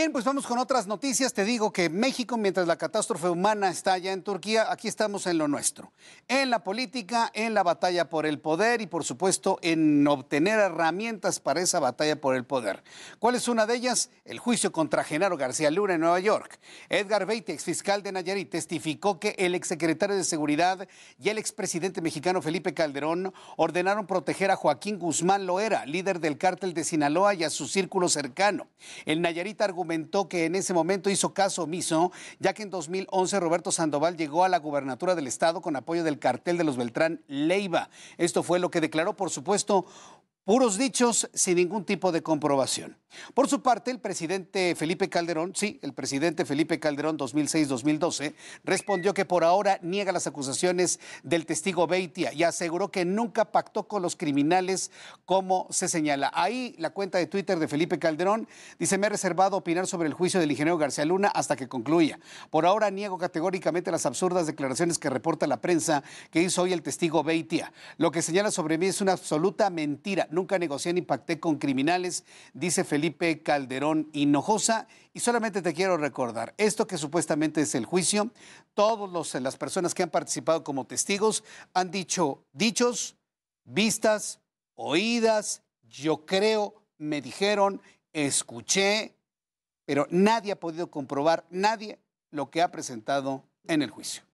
Bien, pues vamos con otras noticias. Te digo que México, mientras la catástrofe humana está allá en Turquía, aquí estamos en lo nuestro. En la política, en la batalla por el poder y, por supuesto, en obtener herramientas para esa batalla por el poder. ¿Cuál es una de ellas? El juicio contra Genaro García Luna en Nueva York. Edgar Veite fiscal de Nayarit, testificó que el exsecretario de Seguridad y el expresidente mexicano Felipe Calderón ordenaron proteger a Joaquín Guzmán Loera, líder del cártel de Sinaloa y a su círculo cercano. El Nayarit argumentó comentó que en ese momento hizo caso omiso, ya que en 2011 Roberto Sandoval llegó a la gubernatura del Estado con apoyo del cartel de los Beltrán Leiva. Esto fue lo que declaró, por supuesto, Puros dichos sin ningún tipo de comprobación. Por su parte, el presidente Felipe Calderón, sí, el presidente Felipe Calderón 2006-2012, respondió que por ahora niega las acusaciones del testigo Beitia y aseguró que nunca pactó con los criminales como se señala. Ahí la cuenta de Twitter de Felipe Calderón dice, me ha reservado opinar sobre el juicio del ingeniero García Luna hasta que concluya. Por ahora niego categóricamente las absurdas declaraciones que reporta la prensa que hizo hoy el testigo Beitia. Lo que señala sobre mí es una absoluta mentira nunca negocié ni pacté con criminales, dice Felipe Calderón Hinojosa. Y solamente te quiero recordar, esto que supuestamente es el juicio, todas eh, las personas que han participado como testigos han dicho dichos, vistas, oídas, yo creo, me dijeron, escuché, pero nadie ha podido comprobar, nadie, lo que ha presentado en el juicio.